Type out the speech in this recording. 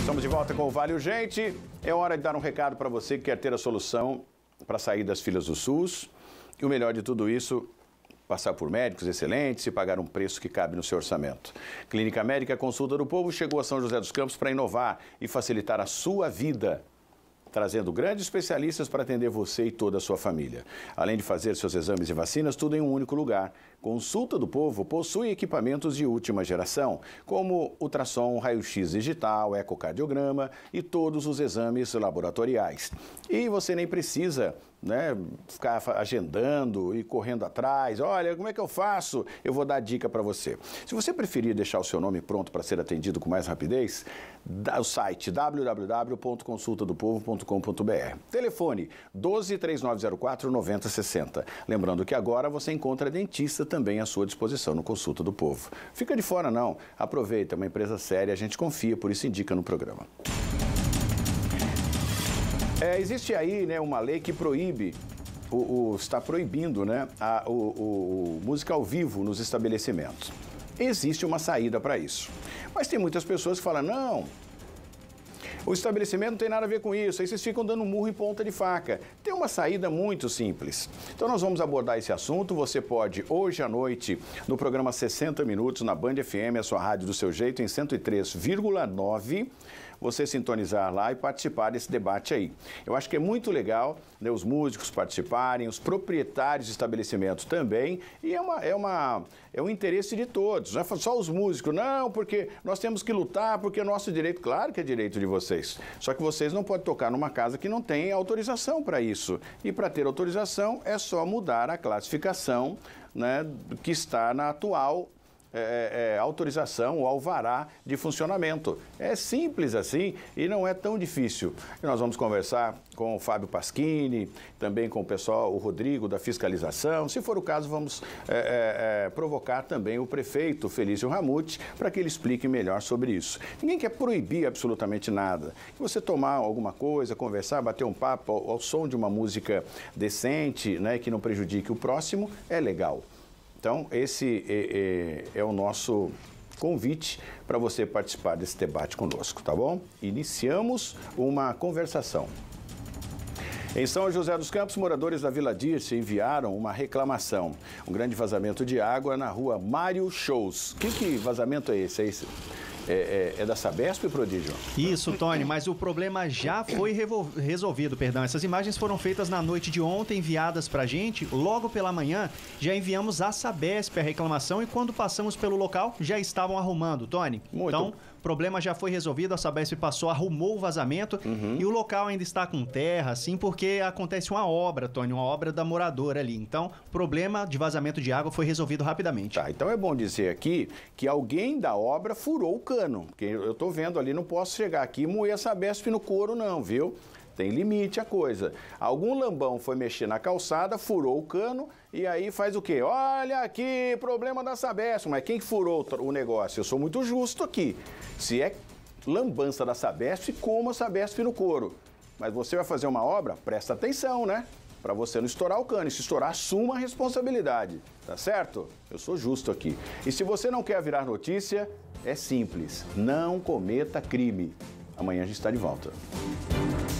Estamos de volta com o Vale Urgente. É hora de dar um recado para você que quer ter a solução para sair das filas do SUS. E o melhor de tudo isso, passar por médicos excelentes e pagar um preço que cabe no seu orçamento. Clínica Médica Consulta do Povo chegou a São José dos Campos para inovar e facilitar a sua vida trazendo grandes especialistas para atender você e toda a sua família. Além de fazer seus exames e vacinas, tudo em um único lugar. Consulta do Povo possui equipamentos de última geração, como ultrassom, raio-x digital, ecocardiograma e todos os exames laboratoriais. E você nem precisa né, ficar agendando e correndo atrás. Olha, como é que eu faço? Eu vou dar dica para você. Se você preferir deixar o seu nome pronto para ser atendido com mais rapidez, o site www.consultadopovo.com.br. Telefone 12 3904 9060. Lembrando que agora você encontra dentista também à sua disposição no Consulta do Povo. Fica de fora não, aproveita, é uma empresa séria, a gente confia, por isso indica no programa. É, existe aí né, uma lei que proíbe, o, o está proibindo né, a, o, o, música ao vivo nos estabelecimentos. Existe uma saída para isso. Mas tem muitas pessoas que falam, não, o estabelecimento não tem nada a ver com isso, aí vocês ficam dando murro e ponta de faca. Tem uma saída muito simples. Então nós vamos abordar esse assunto. Você pode, hoje à noite, no programa 60 Minutos, na Band FM, a sua rádio do seu jeito, em 103,9 você sintonizar lá e participar desse debate aí. Eu acho que é muito legal né, os músicos participarem, os proprietários de estabelecimentos também, e é, uma, é, uma, é um interesse de todos. Não é só os músicos, não, porque nós temos que lutar, porque é nosso direito. Claro que é direito de vocês, só que vocês não podem tocar numa casa que não tem autorização para isso. E para ter autorização é só mudar a classificação né, que está na atual é, é, é, autorização, o alvará de funcionamento. É simples assim e não é tão difícil. E nós vamos conversar com o Fábio Pasquini, também com o pessoal, o Rodrigo da fiscalização. Se for o caso, vamos é, é, é, provocar também o prefeito Felício Ramute para que ele explique melhor sobre isso. Ninguém quer proibir absolutamente nada. Que você tomar alguma coisa, conversar, bater um papo ao, ao som de uma música decente, né, que não prejudique o próximo, é legal. Então, esse é, é, é o nosso convite para você participar desse debate conosco, tá bom? Iniciamos uma conversação. Em São José dos Campos, moradores da Vila Dirce enviaram uma reclamação. Um grande vazamento de água na rua Mário Shows. Que, que vazamento é esse? É esse? é, é, é da Sabesp, Prodígio? Isso, Tony, mas o problema já foi resolvido, perdão. Essas imagens foram feitas na noite de ontem, enviadas para a gente. Logo pela manhã, já enviamos à Sabesp a reclamação e quando passamos pelo local, já estavam arrumando, Tony. Muito. Então, problema já foi resolvido, a Sabesp passou, arrumou o vazamento uhum. e o local ainda está com terra, assim, porque acontece uma obra, Tony, uma obra da moradora ali. Então, problema de vazamento de água foi resolvido rapidamente. Tá, então é bom dizer aqui que alguém da obra furou o cano, porque eu estou vendo ali, não posso chegar aqui e moer a Sabesp no couro não, viu? Tem limite a coisa. Algum lambão foi mexer na calçada, furou o cano e aí faz o quê? Olha aqui, problema da Sabesp. Mas quem furou o negócio? Eu sou muito justo aqui. Se é lambança da Sabesp, como a Sabesp no couro. Mas você vai fazer uma obra? Presta atenção, né? Para você não estourar o cano. E se estourar, assuma a responsabilidade. Tá certo? Eu sou justo aqui. E se você não quer virar notícia, é simples. Não cometa crime. Amanhã a gente está de volta.